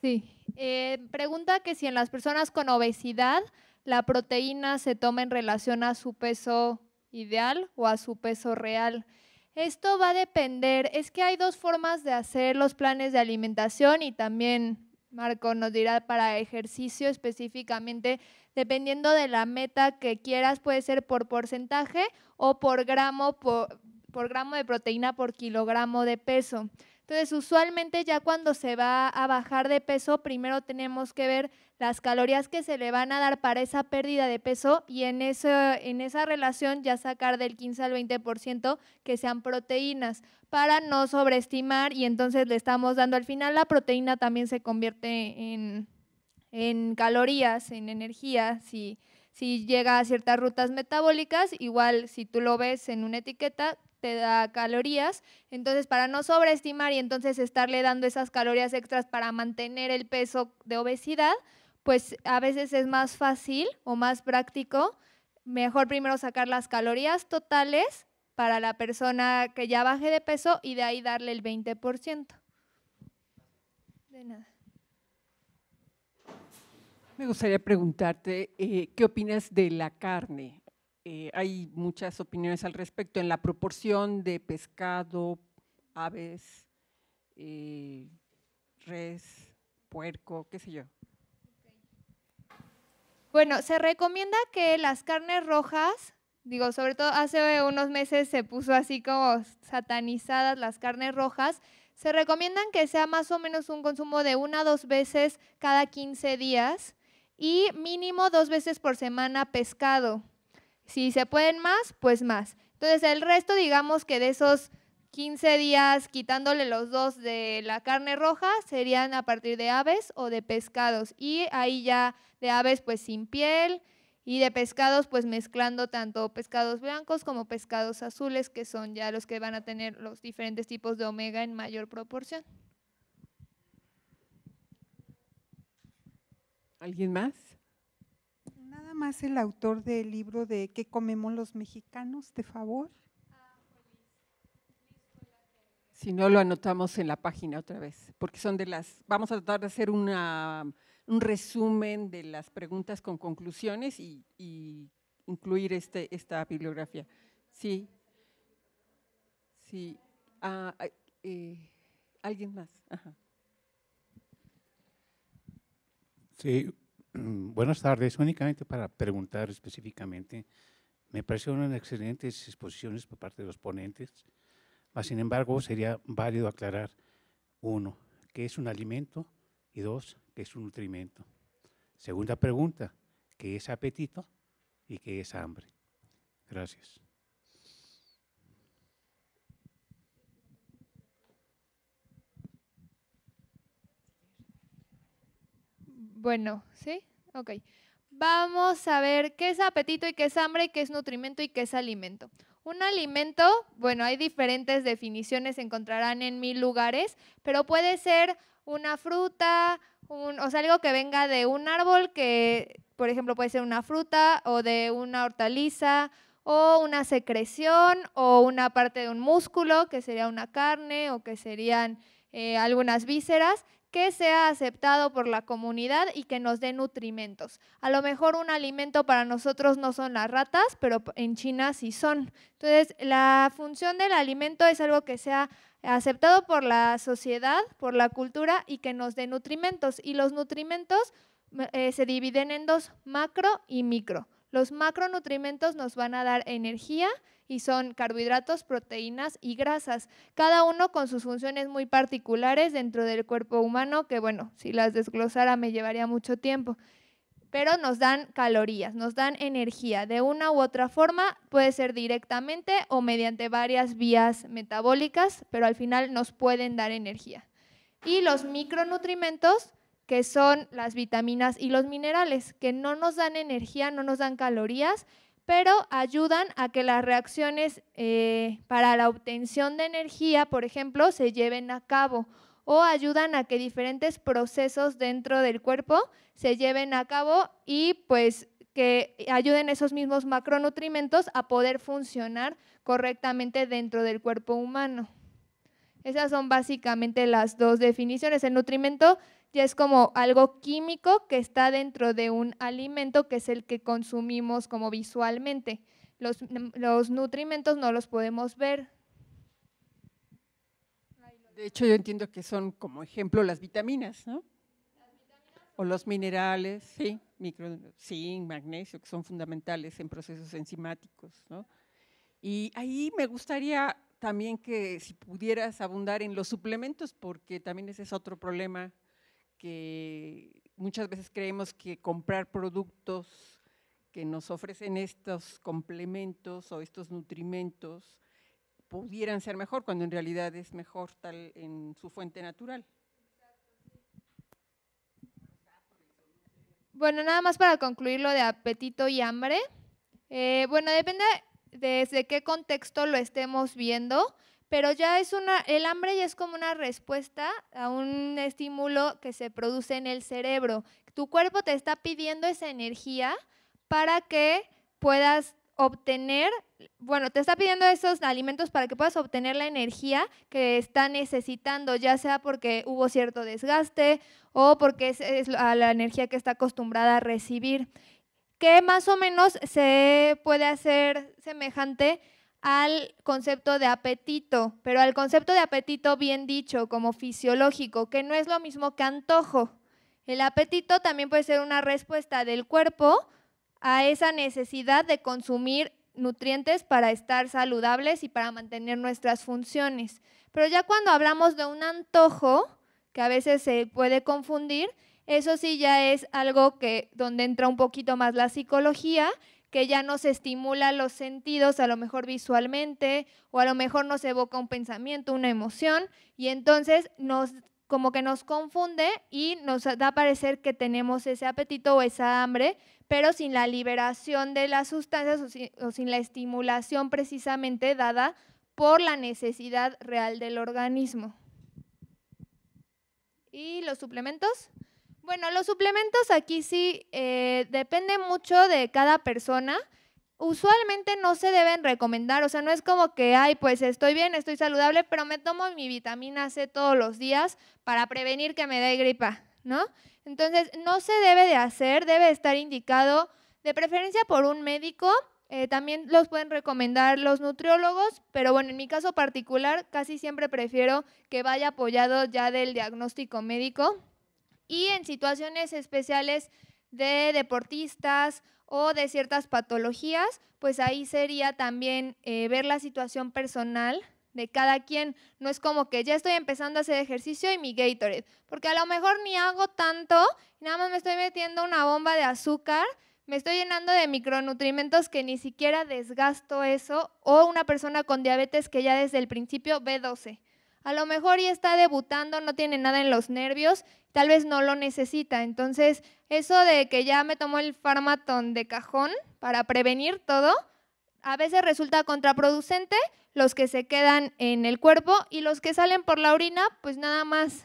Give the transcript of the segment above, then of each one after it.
Sí. Eh, pregunta que si en las personas con obesidad la proteína se toma en relación a su peso ideal o a su peso real. Esto va a depender, es que hay dos formas de hacer los planes de alimentación y también Marco nos dirá para ejercicio específicamente, dependiendo de la meta que quieras, puede ser por porcentaje o por gramo, por, por gramo de proteína por kilogramo de peso. Entonces, usualmente ya cuando se va a bajar de peso, primero tenemos que ver las calorías que se le van a dar para esa pérdida de peso y en, en esa relación ya sacar del 15 al 20% que sean proteínas para no sobreestimar y entonces le estamos dando al final la proteína también se convierte en, calorías, en energía, si, si llega a ciertas rutas metabólicas, igual si tú lo ves en una etiqueta, da calorías. Entonces, para no sobreestimar y entonces estarle dando esas calorías extras para mantener el peso de obesidad, pues a veces es más fácil o más práctico, mejor primero sacar las calorías totales para la persona que ya baje de peso y de ahí darle el 20%. De nada. Me gustaría preguntarte, eh, ¿qué opinas de la carne? Eh, hay muchas opiniones al respecto en la proporción de pescado, aves, eh, res, puerco, qué sé yo. Bueno, se recomienda que las carnes rojas, digo, sobre todo hace unos meses se puso así como satanizadas las carnes rojas, se recomiendan que sea más o menos un consumo de una a dos veces cada 15 días y mínimo dos veces por semana pescado. Si se pueden más, pues más. Entonces el resto, digamos que de esos 15 días quitándole los dos de la carne roja, serían a partir de aves o de pescados. Y ahí ya de aves pues sin piel y de pescados pues mezclando tanto pescados blancos como pescados azules, que son ya los que van a tener los diferentes tipos de omega en mayor proporción. ¿Alguien más? el autor del libro de ¿Qué comemos los mexicanos, de favor? Si no, lo anotamos en la página otra vez, porque son de las, vamos a tratar de hacer un resumen de las preguntas con conclusiones y, incluir este, esta bibliografía. Sí, ah, eh, ¿Alguien más? Sí, Mm, buenas tardes. Únicamente para preguntar específicamente, me parecieron excelentes exposiciones por parte de los ponentes, sin embargo sería válido aclarar, uno, qué es un alimento y dos, qué es un nutrimento. Segunda pregunta, ¿qué es apetito y qué es hambre? Gracias. Bueno, ¿sí? Ok. Vamos a ver qué es apetito y qué es hambre, qué es nutrimento y qué es alimento. Un alimento, bueno, hay diferentes definiciones, se encontrarán en mil lugares, pero puede ser una fruta, o sea, algo que venga de un árbol, que por ejemplo puede ser una fruta o de una hortaliza o una secreción o una parte de un músculo, que sería una carne o que serían eh, algunas vísceras que sea aceptado por la comunidad y que nos dé nutrimentos. A lo mejor un alimento para nosotros no son las ratas, pero en China sí son. Entonces, la función del alimento es algo que sea aceptado por la sociedad, por la cultura y que nos dé nutrimentos. Y los nutrimentos eh, se dividen en dos, macro y micro. Los macronutrimentos nos van a dar energía y son carbohidratos, proteínas y grasas, cada uno con sus funciones muy particulares dentro del cuerpo humano, que bueno, si las desglosara me llevaría mucho tiempo pero nos dan calorías, nos dan energía de una u otra forma, puede ser directamente o mediante varias vías metabólicas, pero al final nos pueden dar energía. Y los micronutrimentos que son las vitaminas y los minerales, que no nos dan energía, no nos dan calorías, pero ayudan a que las reacciones eh, para la obtención de energía, por ejemplo, se lleven a cabo o ayudan a que diferentes procesos dentro del cuerpo se lleven a cabo y pues que ayuden esos mismos macronutrimentos a poder funcionar correctamente dentro del cuerpo humano. Esas son básicamente las dos definiciones. El nutrimento ya es como algo químico que está dentro de un alimento que es el que consumimos como visualmente. Los, mm, los nutrimentos no los podemos ver. De hecho, yo entiendo que son como ejemplo las vitaminas, ¿no? o los minerales, sí, micro, sí, magnesio, que son fundamentales en procesos enzimáticos, ¿no? Y ahí me gustaría también que si pudieras abundar en los suplementos, porque también ese es otro problema que muchas veces creemos que comprar productos que nos ofrecen estos complementos o estos nutrimentos pudieran ser mejor, cuando en realidad es mejor tal en su fuente natural. Bueno, nada más para concluir lo de apetito y hambre. Eh, bueno, depende desde qué contexto lo estemos viendo pero ya es una, el hambre ya es como una respuesta a un estímulo que se produce en el cerebro. Tu cuerpo te está pidiendo esa energía para que puedas obtener, bueno, te está pidiendo esos alimentos para que puedas obtener la energía que está necesitando, ya sea porque hubo cierto desgaste o porque es, la energía que está acostumbrada a recibir, que más o menos se puede hacer semejante al concepto de apetito, pero al concepto de apetito bien dicho, como fisiológico, que no es lo mismo que antojo. El apetito también puede ser una respuesta del cuerpo a esa necesidad de consumir nutrientes para estar saludables y para mantener nuestras funciones. Pero ya cuando hablamos de un antojo, que a veces se puede confundir, eso sí ya es algo que donde entra un poquito más la psicología que ya nos estimula los sentidos, a lo mejor visualmente, o a lo mejor nos evoca un pensamiento, una emoción, y entonces nos como que nos confunde y nos da a parecer que tenemos ese apetito o esa hambre, pero sin la liberación de las sustancias o sin, o sin la estimulación precisamente dada por la necesidad real del organismo. ¿Y los suplementos? Bueno, los suplementos aquí sí eh, dependen mucho de cada persona. Usualmente no se deben recomendar, o sea, no es como que, ay, pues estoy bien, estoy saludable, pero me tomo mi vitamina C todos los días para prevenir que me dé gripa, ¿no? Entonces, no se debe de hacer, debe estar indicado de preferencia por un médico eh, también los pueden recomendar los nutriólogos, pero bueno, en mi caso particular casi siempre prefiero que vaya apoyado ya del diagnóstico médico y en situaciones especiales de deportistas o de ciertas patologías, pues ahí sería también eh, ver la situación personal de cada quien. No es como que ya estoy empezando a hacer ejercicio y mi Gatorade, porque a lo mejor ni hago tanto, nada más me estoy metiendo una bomba de azúcar, me estoy llenando de micronutrimentos que ni siquiera desgasto eso, o una persona con diabetes que ya desde el principio B12. A lo mejor ya está debutando, no tiene nada en los nervios, tal vez no lo necesita. Entonces, eso de que ya me tomó el farmatón de cajón para prevenir todo, a veces resulta contraproducente los que se quedan en el cuerpo y los que salen por la orina, pues nada más.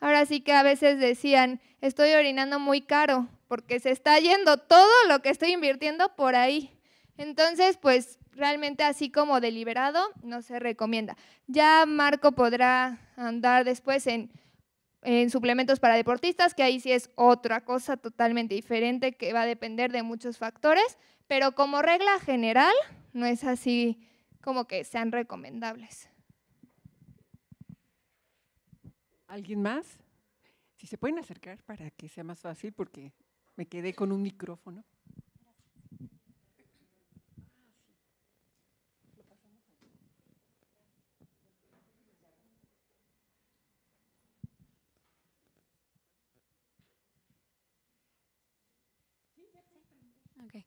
Ahora sí que a veces decían, estoy orinando muy caro porque se está yendo todo lo que estoy invirtiendo por ahí. Entonces, pues realmente así como deliberado, no se recomienda. Ya Marco podrá andar después en, suplementos para deportistas, que ahí sí es otra cosa totalmente diferente que va a depender de muchos factores, pero como regla general, no es así como que sean recomendables. ¿Alguien más? Si se pueden acercar para que sea más fácil, porque me quedé con un micrófono. Okay.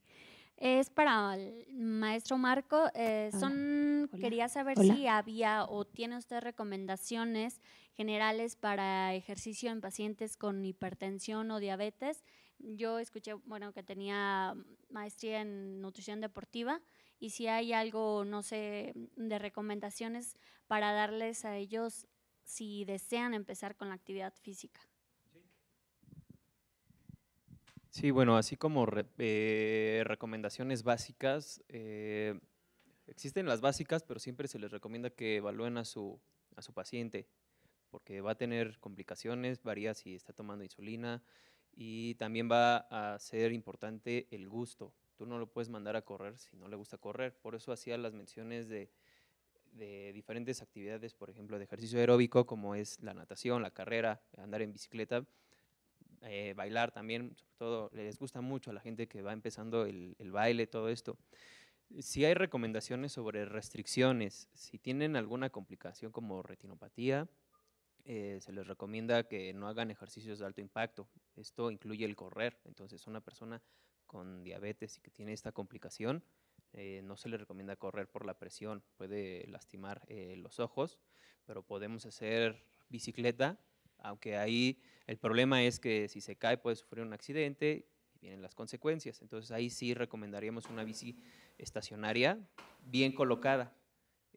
Es para el maestro Marco. Eh, son, quería saber si había o tiene usted recomendaciones generales para ejercicio en pacientes con hipertensión o diabetes. Yo escuché, bueno, que tenía maestría en nutrición deportiva y si hay algo, no sé, de recomendaciones para darles a ellos si desean empezar con la actividad física. Sí, bueno, así como eh, recomendaciones básicas, eh, existen las básicas, pero siempre se les recomienda que evalúen a su, paciente, porque va a tener complicaciones, varía si está tomando insulina y también va a ser importante el gusto. Tú no lo puedes mandar a correr si no le gusta correr, por eso hacía las menciones de diferentes actividades, por ejemplo, de ejercicio aeróbico, como es la natación, la carrera, andar en bicicleta, eh, bailar también, sobre todo les gusta mucho a la gente que va empezando el, baile, todo esto. Si hay recomendaciones sobre restricciones, si tienen alguna complicación como retinopatía, eh, se les recomienda que no hagan ejercicios de alto impacto. Esto incluye el correr. Entonces, una persona con diabetes y que tiene esta complicación, eh, no se le recomienda correr por la presión, puede lastimar los ojos, pero podemos hacer bicicleta aunque ahí el problema es que si se cae puede sufrir un accidente y vienen las consecuencias. Entonces ahí sí recomendaríamos una bici estacionaria bien colocada,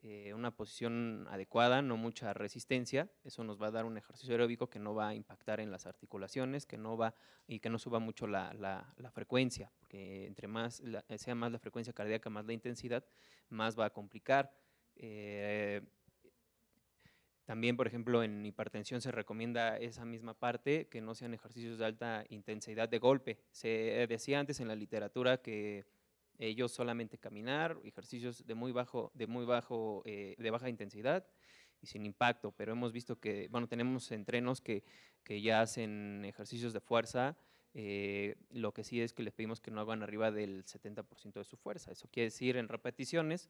eh, una posición adecuada, no mucha resistencia. Eso nos va a dar un ejercicio aeróbico que no va a impactar en las articulaciones, que no va y que no suba mucho la, frecuencia, porque entre más sea más la frecuencia cardíaca, más la intensidad, más va a complicar. Eh, también, por ejemplo, en hipertensión se recomienda esa misma parte, que no sean ejercicios de alta intensidad de golpe. Se eh, decía antes en la literatura que ellos solamente caminar, ejercicios de muy bajo, de muy bajo, eh, de baja intensidad y sin impacto. Pero hemos visto que, bueno, tenemos entrenos que, ya hacen ejercicios de fuerza. Eh, lo que sí es que les pedimos que no hagan arriba del 70% de su fuerza. Eso quiere decir en repeticiones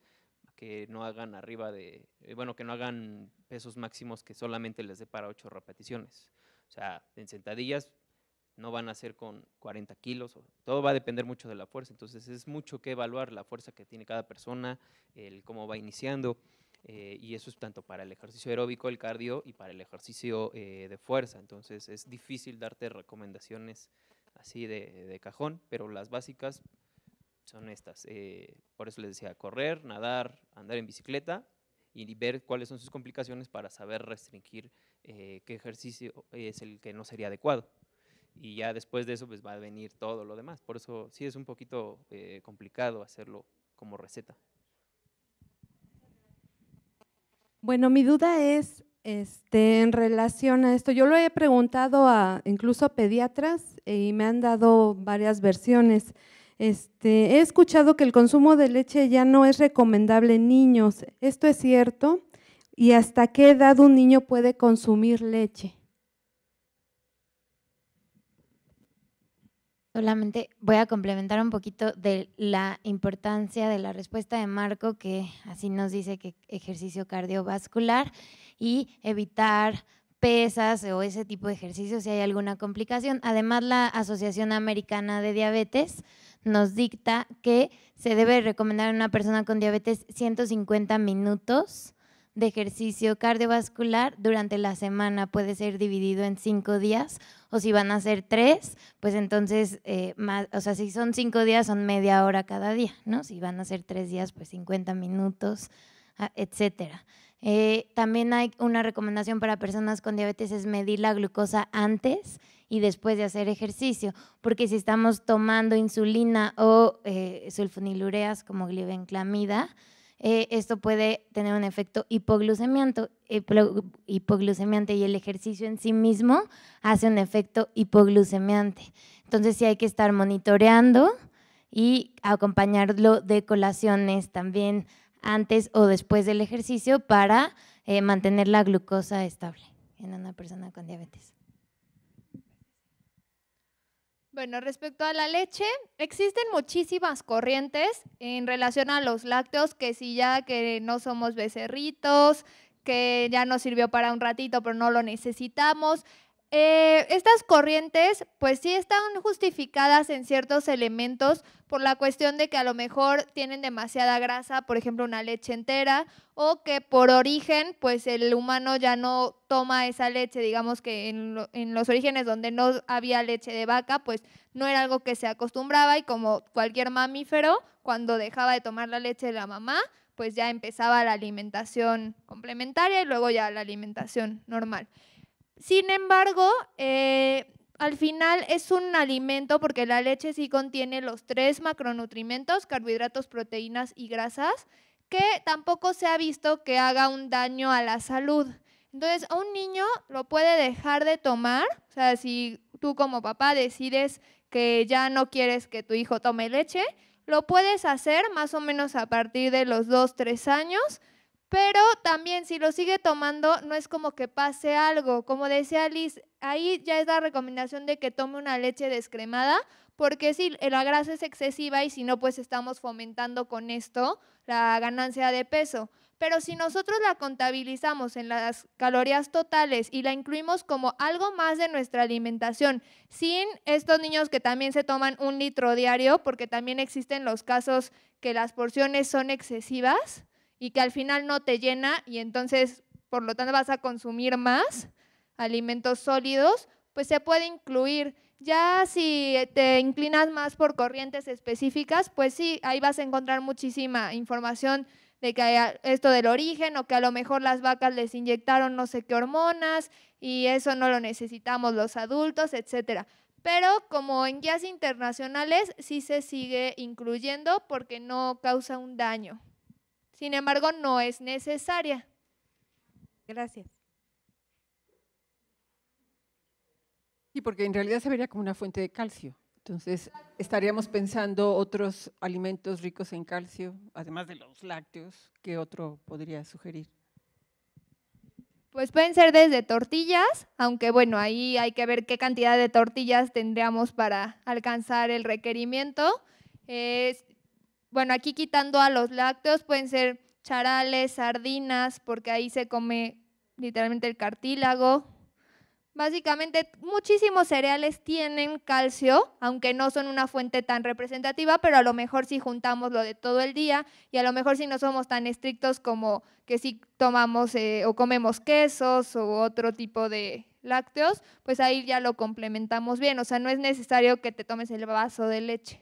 que no hagan arriba de, eh, bueno, que no hagan pesos máximos que solamente les dé para ocho repeticiones. O sea, en sentadillas no van a ser con 40 kilos, todo va a depender mucho de la fuerza, entonces es mucho que evaluar la fuerza que tiene cada persona, el cómo va iniciando, eh, y eso es tanto para el ejercicio aeróbico, el cardio, y para el ejercicio eh, de fuerza, entonces es difícil darte recomendaciones así de, de cajón, pero las básicas son estas. Eh, por eso les decía, correr, nadar, andar en bicicleta y ver cuáles son sus complicaciones para saber restringir eh, qué ejercicio es el que no sería adecuado. Y ya después de eso pues va a venir todo lo demás. Por eso sí es un poquito eh, complicado hacerlo como receta. Bueno, mi duda es este, en relación a esto. Yo lo he preguntado a incluso a pediatras y me han dado varias versiones. Este, he escuchado que el consumo de leche ya no es recomendable en niños. ¿Esto es cierto? ¿Y hasta qué edad un niño puede consumir leche? Solamente voy a complementar un poquito de la importancia de la respuesta de Marco, que así nos dice que ejercicio cardiovascular y evitar pesas o ese tipo de ejercicio si hay alguna complicación. Además, la Asociación Americana de Diabetes nos dicta que se debe recomendar a una persona con diabetes 150 minutos de ejercicio cardiovascular durante la semana. Puede ser dividido en cinco días o si van a ser tres, pues entonces, eh, o sea, si son cinco días, son media hora cada día, ¿no? Si van a ser tres días, pues 50 minutos, ah, etcétera. Eh, también hay una recomendación para personas con diabetes es medir la glucosa antes y después de hacer ejercicio, porque si estamos tomando insulina o eh, sulfonilureas como glibenclamida, eh, esto puede tener un efecto hipoglucemiante, hipoglucemiante y el ejercicio en sí mismo hace un efecto hipoglucemiante. Entonces sí hay que estar monitoreando y acompañarlo de colaciones también antes o después del ejercicio para eh, mantener la glucosa estable en una persona con diabetes. Bueno, respecto a la leche, existen muchísimas corrientes en relación a los lácteos, que si ya que no somos becerritos, que ya nos sirvió para un ratito, pero no lo necesitamos. Eh, estas corrientes, pues sí están justificadas en ciertos elementos por la cuestión de que a lo mejor tienen demasiada grasa, por ejemplo una leche entera, o que por origen, pues el humano ya no toma esa leche, digamos que en los orígenes donde no había leche de vaca, pues no era algo que se acostumbraba y como cualquier mamífero, cuando dejaba de tomar la leche de la mamá, pues ya empezaba la alimentación complementaria y luego ya la alimentación normal. Sin embargo, eh, al final es un alimento porque la leche sí contiene los tres macronutrientes, carbohidratos, proteínas y grasas, que tampoco se ha visto que haga un daño a la salud. Entonces, a un niño lo puede dejar de tomar, o sea, si tú como papá decides que ya no quieres que tu hijo tome leche, lo puedes hacer más o menos a partir de los dos, tres años pero también si lo sigue tomando, no es como que pase algo. Como decía Liz, ahí ya es la recomendación de que tome una leche descremada, porque si la grasa es excesiva y si no, pues estamos fomentando con esto la ganancia de peso. Pero si nosotros la contabilizamos en las calorías totales y la incluimos como algo más de nuestra alimentación, sin estos niños que también se toman un litro diario, porque también existen los casos que las porciones son excesivas, y que al final no te llena y entonces por lo tanto vas a consumir más alimentos sólidos, pues se puede incluir. Ya si te inclinas más por corrientes específicas, pues sí, ahí vas a encontrar muchísima información de que esto del origen o que a lo mejor las vacas les inyectaron no sé qué hormonas y eso no lo necesitamos los adultos, etcétera. Pero como en guías internacionales sí se sigue incluyendo porque no causa un daño. Sin embargo, no es necesaria. Gracias. Y porque en realidad se vería como una fuente de calcio. Entonces, estaríamos pensando otros alimentos ricos en calcio, además de los lácteos, ¿qué otro podría sugerir? Pues pueden ser desde tortillas, aunque bueno, ahí hay que ver qué cantidad de tortillas tendríamos para alcanzar el requerimiento. Bueno, aquí quitando a los lácteos pueden ser charales, sardinas, porque ahí se come literalmente el cartílago. Básicamente, muchísimos cereales tienen calcio, aunque no son una fuente tan representativa, pero a lo mejor si juntamos lo de todo el día y a lo mejor si no somos tan estrictos como que si tomamos eh, o comemos quesos o otro tipo de lácteos, pues ahí ya lo complementamos bien. O sea, no es necesario que te tomes el vaso de leche.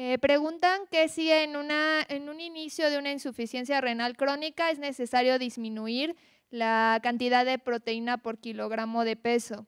Eh, preguntan que si en, un inicio de una insuficiencia renal crónica es necesario disminuir la cantidad de proteína por kilogramo de peso.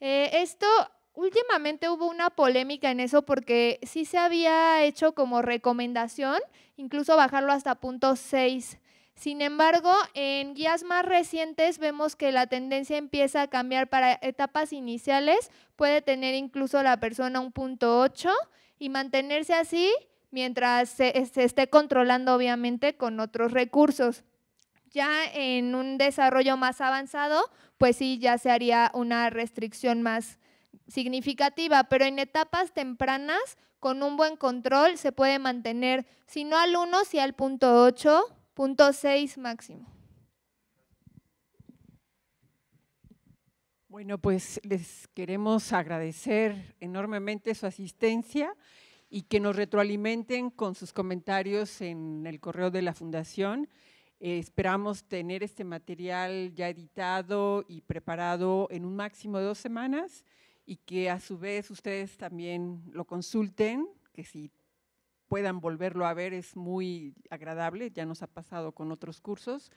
Eh, esto últimamente hubo una polémica en eso porque sí se había hecho como recomendación, incluso bajarlo hasta punto 6. Sin embargo, en guías más recientes vemos que la tendencia empieza a cambiar para etapas iniciales, puede tener incluso la persona un punto 8 y mantenerse así mientras se, esté controlando obviamente con otros recursos. Ya en un desarrollo más avanzado, pues sí, ya se haría una restricción más significativa, pero en etapas tempranas, con un buen control, se puede mantener, si no al 1, si al punto 8, máximo. Bueno, pues les queremos agradecer enormemente su asistencia y que nos retroalimenten con sus comentarios en el correo de la Fundación. Eh, esperamos tener este material ya editado y preparado en un máximo de dos semanas y que a su vez ustedes también lo consulten, que si puedan volverlo a ver es muy agradable, ya nos ha pasado con otros cursos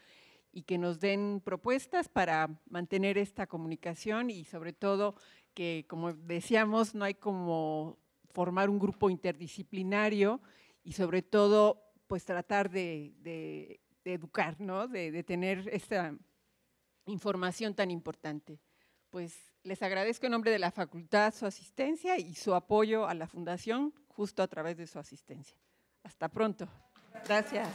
y que nos den propuestas para mantener esta comunicación y sobre todo que, como decíamos, no hay como formar un grupo interdisciplinario y sobre todo pues tratar de, de, educar, ¿no? de, de tener esta información tan importante. Pues les agradezco en nombre de la facultad su asistencia y su apoyo a la fundación justo a través de su asistencia. Hasta pronto. Gracias.